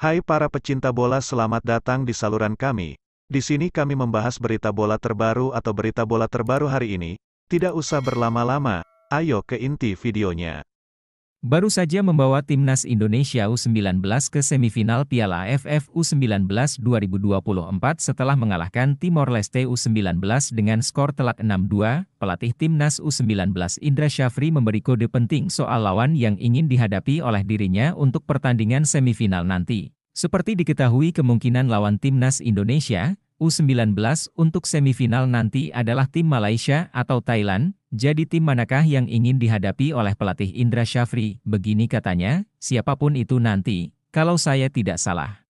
Hai para pecinta bola selamat datang di saluran kami. Di sini kami membahas berita bola terbaru atau berita bola terbaru hari ini. Tidak usah berlama-lama, ayo ke inti videonya baru saja membawa timnas Indonesia U19 ke semifinal Piala AFF U19 2024 setelah mengalahkan Timor Leste U19 dengan skor telak 6-2. Pelatih timnas U19 Indra Syafri memberi kode penting soal lawan yang ingin dihadapi oleh dirinya untuk pertandingan semifinal nanti. Seperti diketahui kemungkinan lawan timnas Indonesia U19 untuk semifinal nanti adalah tim Malaysia atau Thailand jadi tim manakah yang ingin dihadapi oleh pelatih Indra Syafri? Begini katanya, siapapun itu nanti, kalau saya tidak salah.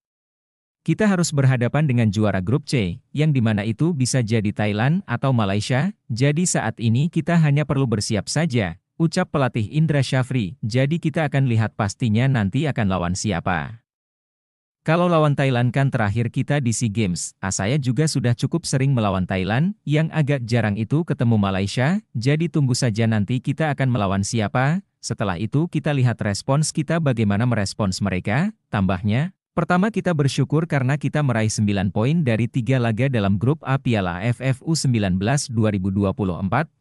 Kita harus berhadapan dengan juara grup C, yang dimana itu bisa jadi Thailand atau Malaysia, jadi saat ini kita hanya perlu bersiap saja, ucap pelatih Indra Syafri, jadi kita akan lihat pastinya nanti akan lawan siapa. Kalau lawan Thailand kan terakhir kita di SEA Games, saya juga sudah cukup sering melawan Thailand, yang agak jarang itu ketemu Malaysia, jadi tunggu saja nanti kita akan melawan siapa, setelah itu kita lihat respons kita bagaimana merespons mereka, tambahnya. Pertama kita bersyukur karena kita meraih 9 poin dari 3 laga dalam grup A Piala FF U19 2024,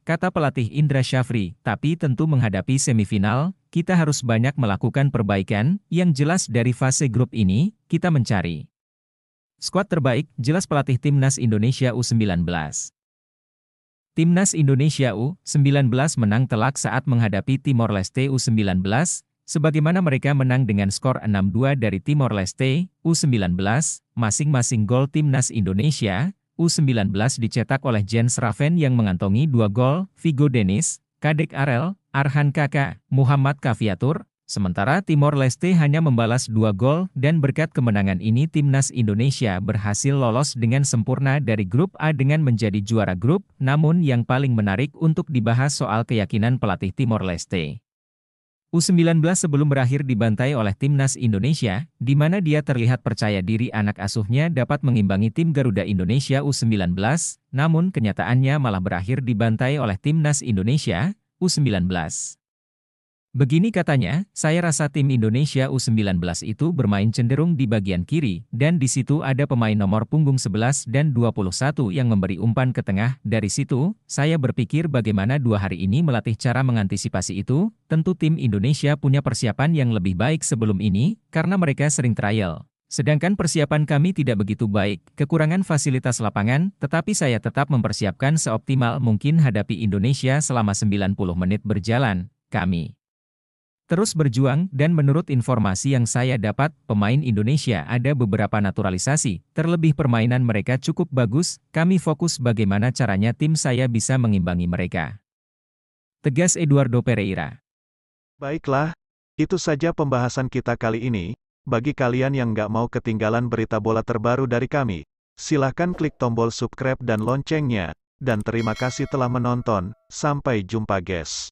kata pelatih Indra Syafri, tapi tentu menghadapi semifinal, kita harus banyak melakukan perbaikan, yang jelas dari fase grup ini, kita mencari. Skuad terbaik, jelas pelatih Timnas Indonesia U19. Timnas Indonesia U-19 menang telak saat menghadapi Timor Leste U-19, sebagaimana mereka menang dengan skor 6-2 dari Timor Leste, U19, masing-masing gol timnas Indonesia, U19 dicetak oleh Jens Raven yang mengantongi dua gol, Vigo Denis, Kadek Arel, Arhan Kaka, Muhammad Kaviatur, Sementara Timor Leste hanya membalas dua gol dan berkat kemenangan ini timnas Indonesia berhasil lolos dengan sempurna dari grup A dengan menjadi juara grup, namun yang paling menarik untuk dibahas soal keyakinan pelatih Timor Leste. U19 sebelum berakhir dibantai oleh timnas Indonesia, di mana dia terlihat percaya diri anak asuhnya dapat mengimbangi tim Garuda Indonesia U19, namun kenyataannya malah berakhir dibantai oleh timnas Indonesia U19. Begini katanya, saya rasa tim Indonesia U19 itu bermain cenderung di bagian kiri, dan di situ ada pemain nomor punggung 11 dan 21 yang memberi umpan ke tengah. Dari situ, saya berpikir bagaimana dua hari ini melatih cara mengantisipasi itu, tentu tim Indonesia punya persiapan yang lebih baik sebelum ini, karena mereka sering trial. Sedangkan persiapan kami tidak begitu baik, kekurangan fasilitas lapangan, tetapi saya tetap mempersiapkan seoptimal mungkin hadapi Indonesia selama 90 menit berjalan, kami. Terus berjuang, dan menurut informasi yang saya dapat, pemain Indonesia ada beberapa naturalisasi, terlebih permainan mereka cukup bagus, kami fokus bagaimana caranya tim saya bisa mengimbangi mereka. Tegas Eduardo Pereira. Baiklah, itu saja pembahasan kita kali ini, bagi kalian yang nggak mau ketinggalan berita bola terbaru dari kami, silahkan klik tombol subscribe dan loncengnya, dan terima kasih telah menonton, sampai jumpa guys.